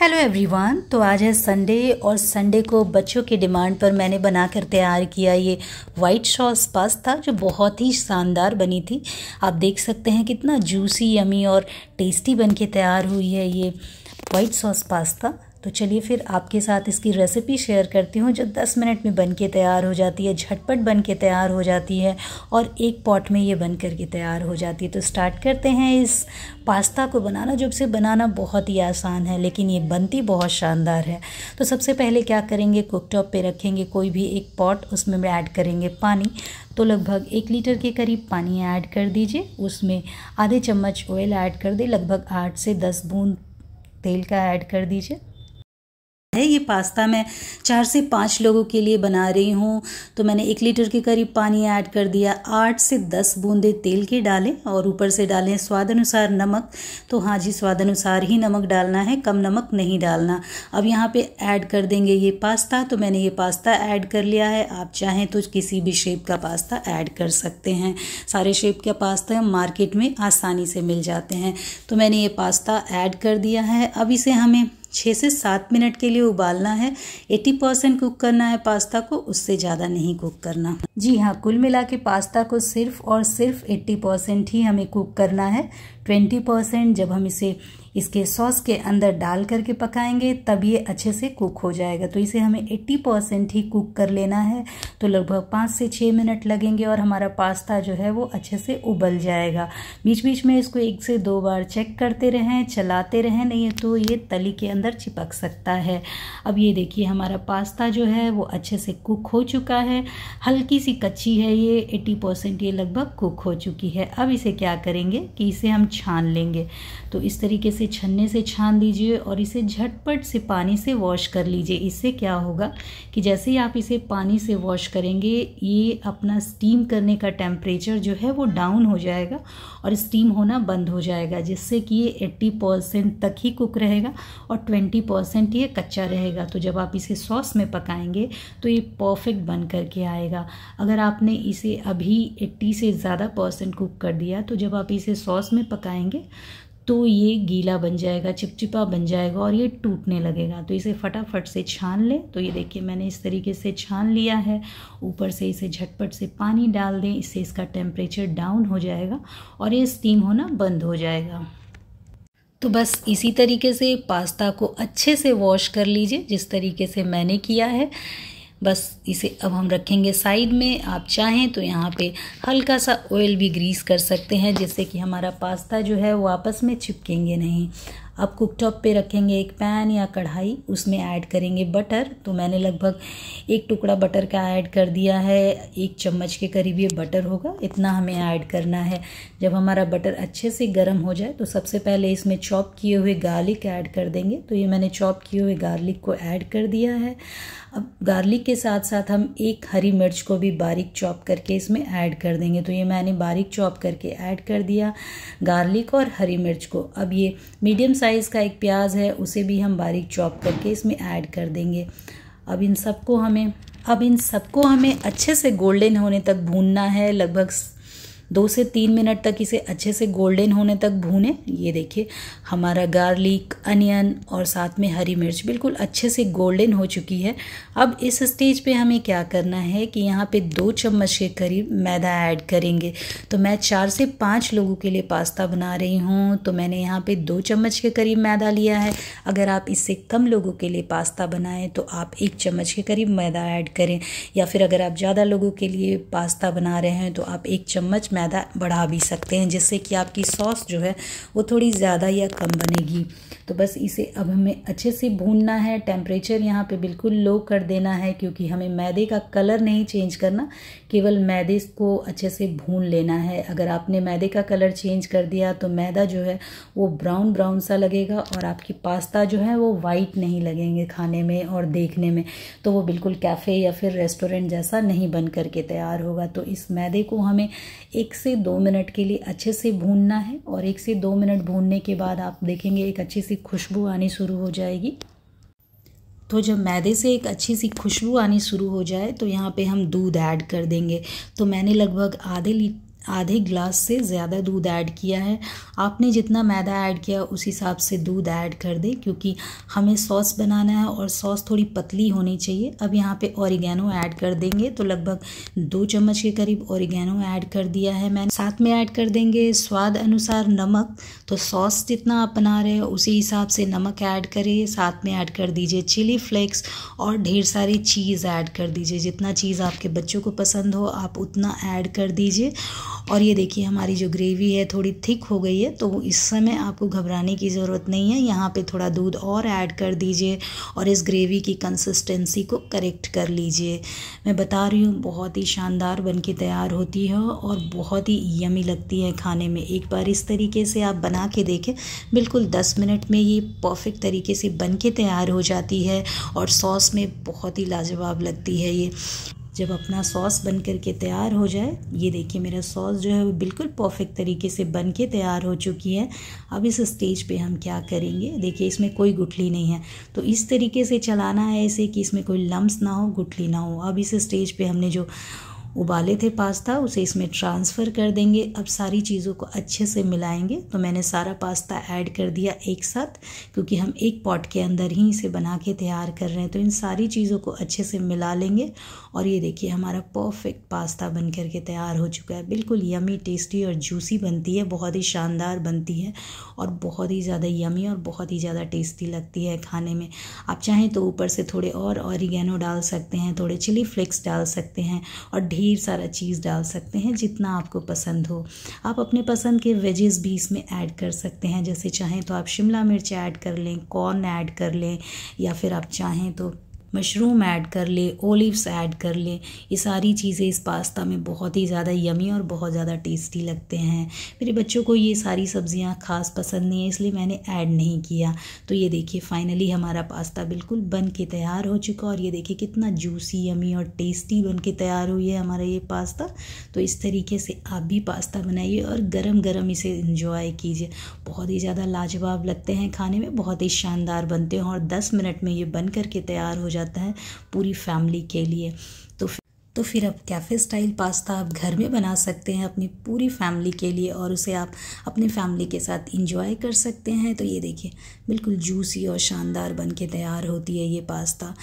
hello everyone तो आज है संडे और संडे को बच्चों की डिमांड पर मैंने बना कर तैयार किया ये वाइट सॉस पास्ता जो बहुत ही शानदार बनी थी आप देख सकते हैं कितना जूसी यमी और टेस्टी बन के तैयार हुई है ये वाइट सॉस पास्ता तो चलिए फिर आपके साथ इसकी रेसिपी शेयर करती हूँ जो 10 मिनट में बन के तैयार हो जाती है झटपट बन के तैयार हो जाती है और एक पॉट में ये बन करके तैयार हो जाती है तो स्टार्ट करते हैं इस पास्ता को बनाना जो इसे बनाना बहुत ही आसान है लेकिन ये बनती बहुत शानदार है तो सबसे पहले क्या करेंगे कुकटॉप पर रखेंगे कोई भी एक पॉट उसमें ऐड करेंगे पानी तो लगभग एक लीटर के करीब पानी ऐड कर दीजिए उसमें आधे चम्मच ऑयल ऐड कर दे लगभग आठ से दस बूंद तेल का ऐड कर दीजिए है ये पास्ता मैं चार से पाँच लोगों के लिए बना रही हूँ तो मैंने एक लीटर के करीब पानी ऐड कर दिया आठ से दस बूंदे तेल के डालें और ऊपर से डालें स्वाद अनुसार नमक तो हाँ जी स्वाद अनुसार ही नमक डालना है कम नमक नहीं डालना अब यहाँ पे ऐड कर देंगे ये पास्ता तो मैंने ये पास्ता ऐड कर लिया है आप चाहें तो किसी भी शेप का पास्ता ऐड कर सकते हैं सारे शेप का पास्ता मार्केट में आसानी से मिल जाते हैं तो मैंने ये पास्ता ऐड कर दिया है अब इसे हमें छः से सात मिनट के लिए उबालना है एट्टी परसेंट कुक करना है पास्ता को उससे ज़्यादा नहीं कुक करना जी हाँ कुल मिला के पास्ता को सिर्फ और सिर्फ एट्टी परसेंट ही हमें कुक करना है ट्वेंटी परसेंट जब हम इसे इसके सॉस के अंदर डाल करके पकाएंगे तब ये अच्छे से कुक हो जाएगा तो इसे हमें 80 परसेंट ही कुक कर लेना है तो लगभग पाँच से छः मिनट लगेंगे और हमारा पास्ता जो है वो अच्छे से उबल जाएगा बीच बीच में इसको एक से दो बार चेक करते रहें चलाते रहें नहीं तो ये तली के अंदर चिपक सकता है अब ये देखिए हमारा पास्ता जो है वो अच्छे से कुक हो चुका है हल्की सी कच्ची है ये एट्टी परसेंट ये लगभग कुक हो चुकी है अब इसे क्या करेंगे कि इसे हम छान लेंगे तो इस तरीके से इसे छन्ने से छान लीजिए और इसे झटपट से पानी से वॉश कर लीजिए इससे क्या होगा कि जैसे ही आप इसे पानी से वॉश करेंगे ये अपना स्टीम करने का टेम्परेचर जो है वो डाउन हो जाएगा और स्टीम होना बंद हो जाएगा जिससे कि ये एट्टी परसेंट तक ही कुक रहेगा और ट्वेंटी परसेंट ये कच्चा रहेगा तो जब आप इसे सॉस में पकाएंगे तो ये परफेक्ट बन करके आएगा अगर आपने इसे अभी एट्टी से ज़्यादा परसेंट कुक कर दिया तो जब आप इसे सॉस में पकाएंगे तो ये गीला बन जाएगा चिपचिपा बन जाएगा और ये टूटने लगेगा तो इसे फटाफट से छान लें तो ये देखिए मैंने इस तरीके से छान लिया है ऊपर से इसे झटपट से पानी डाल दें इससे इसका टेम्परेचर डाउन हो जाएगा और ये स्टीम होना बंद हो जाएगा तो बस इसी तरीके से पास्ता को अच्छे से वॉश कर लीजिए जिस तरीके से मैंने किया है बस इसे अब हम रखेंगे साइड में आप चाहें तो यहाँ पे हल्का सा ऑयल भी ग्रीस कर सकते हैं जिससे कि हमारा पास्ता जो है वो आपस में चिपकेंगे नहीं अब कुकटॉप पे रखेंगे एक पैन या कढ़ाई उसमें ऐड करेंगे बटर तो मैंने लगभग एक टुकड़ा बटर का ऐड कर दिया है एक चम्मच के करीब ये बटर होगा इतना हमें ऐड करना है जब हमारा बटर अच्छे से गर्म हो जाए तो सबसे पहले इसमें चॉप किए हुए गार्लिक ऐड कर देंगे तो ये मैंने चॉप किए हुए गार्लिक को ऐड कर दिया है अब गार्लिक के साथ साथ हम एक हरी मिर्च को भी बारीक चॉप करके इसमें ऐड कर देंगे तो ये मैंने बारीक चॉप करके ऐड कर दिया गार्लिक और हरी मिर्च को अब ये मीडियम साइज़ का एक प्याज है उसे भी हम बारीक चॉप करके इसमें ऐड कर देंगे अब इन सबको हमें अब इन सबको हमें अच्छे से गोल्डन होने तक भूनना है लगभग दो से तीन मिनट तक इसे अच्छे से गोल्डन होने तक भूनें ये देखिए हमारा गार्लिक अनियन और साथ में हरी मिर्च बिल्कुल अच्छे से गोल्डन हो चुकी है अब इस स्टेज पे हमें क्या करना है कि यहाँ पे दो चम्मच के करीब मैदा ऐड करेंगे तो मैं चार से पाँच लोगों के लिए पास्ता बना रही हूँ तो मैंने यहाँ पर दो चम्मच के करीब मैदा लिया है अगर आप इससे कम लोगों के लिए पास्ता बनाएं तो आप एक चम्मच के करीब मैदा ऐड करें या फिर अगर आप ज़्यादा लोगों के लिए पास्ता बना रहे हैं तो आप एक चम्मच मैदा बढ़ा भी सकते हैं जिससे कि आपकी सॉस जो है वो थोड़ी ज़्यादा या कम बनेगी तो बस इसे अब हमें अच्छे से भूनना है टेम्परेचर यहाँ पे बिल्कुल लो कर देना है क्योंकि हमें मैदे का कलर नहीं चेंज करना केवल मैदे को अच्छे से भून लेना है अगर आपने मैदे का कलर चेंज कर दिया तो मैदा जो है वो ब्राउन ब्राउन सा लगेगा और आपकी पास्ता जो है वो वाइट नहीं लगेंगे खाने में और देखने में तो वो बिल्कुल कैफ़े या फिर रेस्टोरेंट जैसा नहीं बन करके तैयार होगा तो इस मैदे को हमें एक एक से दो मिनट के लिए अच्छे से भूनना है और एक से दो मिनट भूनने के बाद आप देखेंगे एक अच्छी सी खुशबू आनी शुरू हो जाएगी तो जब मैदे से एक अच्छी सी खुशबू आनी शुरू हो जाए तो यहाँ पे हम दूध ऐड कर देंगे तो मैंने लगभग आधे आधे ग्लास से ज़्यादा दूध ऐड किया है आपने जितना मैदा ऐड किया उस हिसाब से दूध ऐड कर दें क्योंकि हमें सॉस बनाना है और सॉस थोड़ी पतली होनी चाहिए अब यहाँ पे ऑरिगेनो ऐड कर देंगे तो लगभग दो चम्मच के करीब ऑरिगेनो ऐड कर दिया है मैंने साथ में ऐड कर देंगे स्वाद अनुसार नमक तो सॉस जितना आप बना रहे हो उसी हिसाब से नमक ऐड करें साथ में ऐड कर दीजिए चिली फ्लेक्स और ढेर सारी चीज़ ऐड कर दीजिए जितना चीज़ आपके बच्चों को पसंद हो आप उतना ऐड कर दीजिए और ये देखिए हमारी जो ग्रेवी है थोड़ी थिक हो गई है तो इस समय आपको घबराने की ज़रूरत नहीं है यहाँ पे थोड़ा दूध और ऐड कर दीजिए और इस ग्रेवी की कंसिस्टेंसी को करेक्ट कर लीजिए मैं बता रही हूँ बहुत ही शानदार बन के तैयार होती है और बहुत ही यमी लगती है खाने में एक बार इस तरीके से आप बना के देखें बिल्कुल दस मिनट में ये परफेक्ट तरीके से बन के तैयार हो जाती है और सॉस में बहुत ही लाजवाब लगती है ये जब अपना सॉस बन कर के तैयार हो जाए ये देखिए मेरा सॉस जो है वो बिल्कुल परफेक्ट तरीके से बन के तैयार हो चुकी है अब इस स्टेज पे हम क्या करेंगे देखिए इसमें कोई गुठली नहीं है तो इस तरीके से चलाना है इसे कि इसमें कोई लम्स ना हो गुठली ना हो अब इस स्टेज पे हमने जो उबाले थे पास्ता उसे इसमें ट्रांसफ़र कर देंगे अब सारी चीज़ों को अच्छे से मिलाएंगे तो मैंने सारा पास्ता ऐड कर दिया एक साथ क्योंकि हम एक पॉट के अंदर ही इसे बना के तैयार कर रहे हैं तो इन सारी चीज़ों को अच्छे से मिला लेंगे और ये देखिए हमारा परफेक्ट पास्ता बन कर के तैयार हो चुका है बिल्कुल यमी टेस्टी और जूसी बनती है बहुत ही शानदार बनती है और बहुत ही ज़्यादा यमी और बहुत ही ज़्यादा टेस्टी लगती है खाने में आप चाहें तो ऊपर से थोड़े और ऑरिगेनो डाल सकते हैं थोड़े चिली फ्लेक्स डाल सकते हैं और ढेर सारा चीज़ डाल सकते हैं जितना आपको पसंद हो आप अपने पसंद के वेजेस भी इसमें ऐड कर सकते हैं जैसे चाहें तो आप शिमला मिर्च ऐड कर लें कॉर्न ऐड कर लें या फिर आप चाहें तो मशरूम ऐड कर ले ओलिव्स ऐड कर ले ये सारी चीज़ें इस पास्ता में बहुत ही ज़्यादा यमी और बहुत ज़्यादा टेस्टी लगते हैं मेरे बच्चों को ये सारी सब्ज़ियाँ खास पसंद नहीं है इसलिए मैंने ऐड नहीं किया तो ये देखिए फाइनली हमारा पास्ता बिल्कुल बन के तैयार हो चुका और ये देखिए कितना जूसी यमी और टेस्टी बन के तैयार हुई है हमारा ये पास्ता तो इस तरीके से आप भी पास्ता बनाइए और गर्म गर्म इसे इंजॉय कीजिए बहुत ही ज़्यादा लाजवाब लगते हैं खाने में बहुत ही शानदार बनते हैं और दस मिनट में ये बन करके तैयार हो जाए जाता है पूरी फैमिली के लिए तो तो फिर आप कैफ़े स्टाइल पास्ता आप घर में बना सकते हैं अपनी पूरी फैमिली के लिए और उसे आप अपनी फैमिली के साथ इंजॉय कर सकते हैं तो ये देखिए बिल्कुल जूसी और शानदार बन के तैयार होती है ये पास्ता